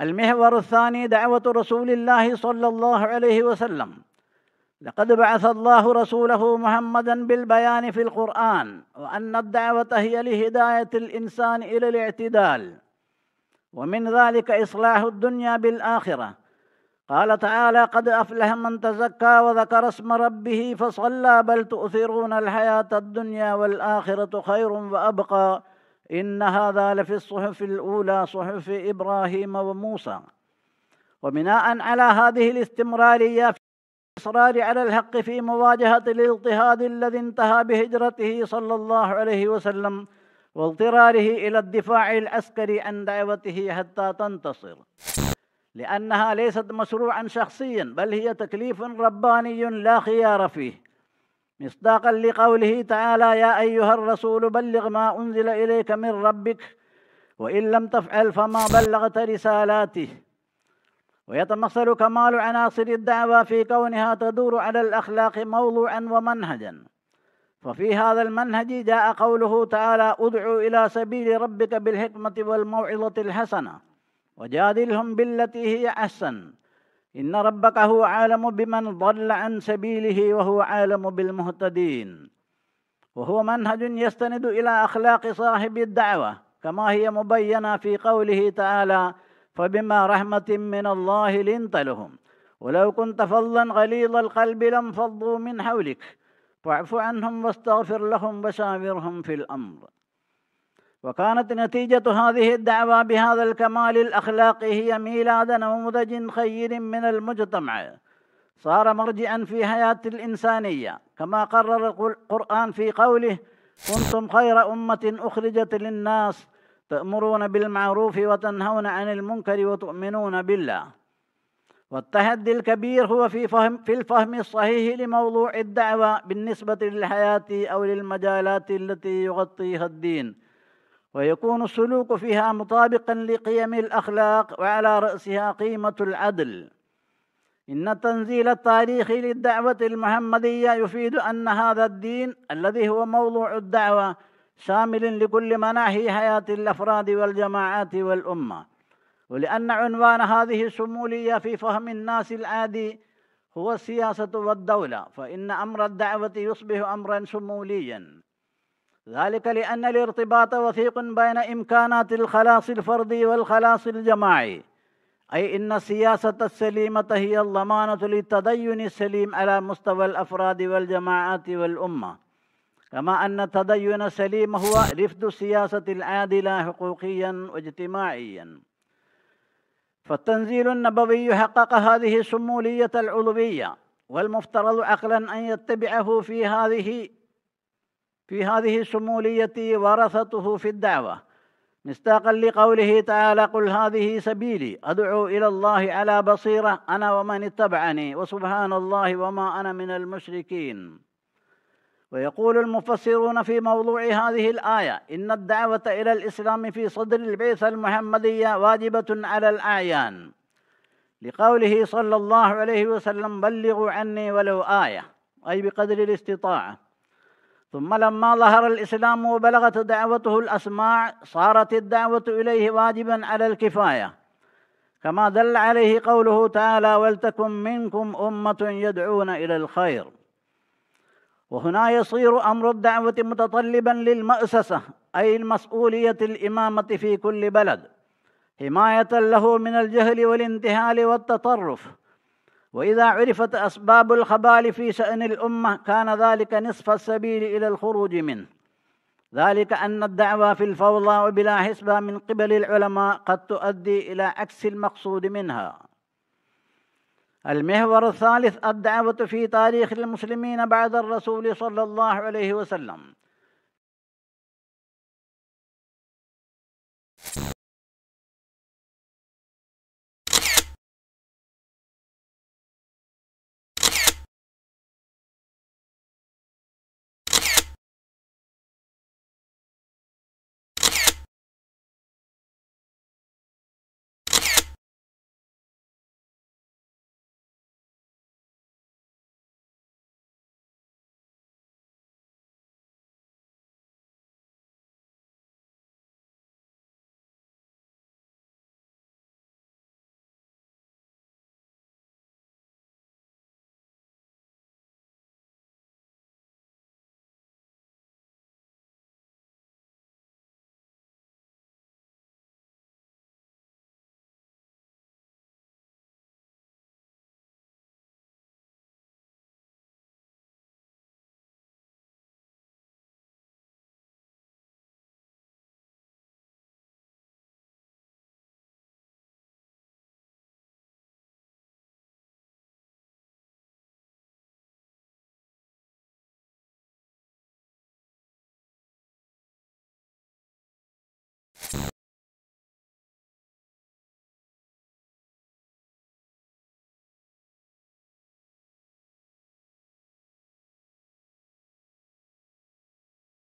المحور الثاني دعوة رسول الله صلى الله عليه وسلم لقد بعث الله رسوله محمدا بالبيان في القرآن وأن الدعوة هي لهداية الإنسان إلى الاعتدال ومن ذلك إصلاح الدنيا بالآخرة قال تعالى قد أفلح من تزكى وذكر اسم ربه فصلى بل تؤثرون الحياة الدنيا والآخرة خير وأبقى إن هذا لفي الصحف الأولى صحف إبراهيم وموسى وبناء على هذه الاستمرارية في الإصرار على الحق في مواجهة الاضطهاد الذي انتهى بهجرته صلى الله عليه وسلم واضطراره إلى الدفاع العسكري عن دعوته حتى تنتصر لأنها ليست مشروعا شخصيا بل هي تكليف رباني لا خيار فيه مصداقا لقوله تعالى يا أيها الرسول بلغ ما أنزل إليك من ربك وإن لم تفعل فما بلغت رسالاته ويتمثل كمال عناصر الدعوة في كونها تدور على الأخلاق موضوعا ومنهجا وفي هذا المنهج جاء قوله تعالى ادعو إلى سبيل ربك بالحكمة والموعظة الحسنة وجادلهم بالتي هي أحسن إن ربك هو عالم بمن ضل عن سبيله وهو عالم بالمهتدين وهو منهج يستند إلى أخلاق صاحب الدعوة كما هي مبينة في قوله تعالى فبما رحمة من الله لنت لهم ولو كنت فظا غليظ القلب لانفضوا من حولك فاعف عنهم واستغفر لهم وشاورهم في الأمر وكانت نتيجة هذه الدعوة بهذا الكمال الأخلاقي هي ميلاد نموذج خير من المجتمع صار مرجعا في حياة الإنسانية كما قرر القرآن في قوله كنتم خير أمة أخرجت للناس تأمرون بالمعروف وتنهون عن المنكر وتؤمنون بالله والتحدي الكبير هو في فهم في الفهم الصحيح لموضوع الدعوة بالنسبة للحياة أو للمجالات التي يغطيها الدين ويكون السلوك فيها مطابقا لقيم الاخلاق وعلى راسها قيمه العدل ان تنزيل التاريخ للدعوه المحمديه يفيد ان هذا الدين الذي هو موضوع الدعوه شامل لكل مناحي حياه الافراد والجماعات والامه ولان عنوان هذه الشموليه في فهم الناس العادي هو السياسه والدوله فان امر الدعوه يصبح امرا شموليا ذلك لأن الارتباط وثيق بين إمكانات الخلاص الفردي والخلاص الجماعي أي إن السياسة السليمة هي الضمانة للتدين السليم على مستوى الأفراد والجماعات والأمة كما أن التدين السليم هو رفد السياسة العادلة حقوقيا واجتماعيا فالتنزيل النبوي حقق هذه الشمولية العلوية والمفترض عقلا أن يتبعه في هذه في هذه الشمولية ورثته في الدعوة مستاقا لقوله تعالى قل هذه سبيلي أدعو إلى الله على بصيرة أنا ومن اتبعني وسبحان الله وما أنا من المشركين ويقول المفسرون في موضوع هذه الآية إن الدعوة إلى الإسلام في صدر البعثة المحمدية واجبة على الأعيان لقوله صلى الله عليه وسلم بلغوا عني ولو آية أي بقدر الاستطاعة ثم لما ظهر الإسلام وبلغت دعوته الأسماع صارت الدعوة إليه واجبا على الكفاية كما دل عليه قوله تعالى ولتكن منكم أمة يدعون إلى الخير وهنا يصير أمر الدعوة متطلبا للمؤسسة أي المسؤولية الإمامة في كل بلد حماية له من الجهل والانتهال والتطرف واذا عرفت اسباب الخبال في شان الامه كان ذلك نصف السبيل الى الخروج منه ذلك ان الدعوه في الفوضى وبلا حسبه من قبل العلماء قد تؤدي الى عكس المقصود منها المحور الثالث الدعوه في تاريخ المسلمين بعد الرسول صلى الله عليه وسلم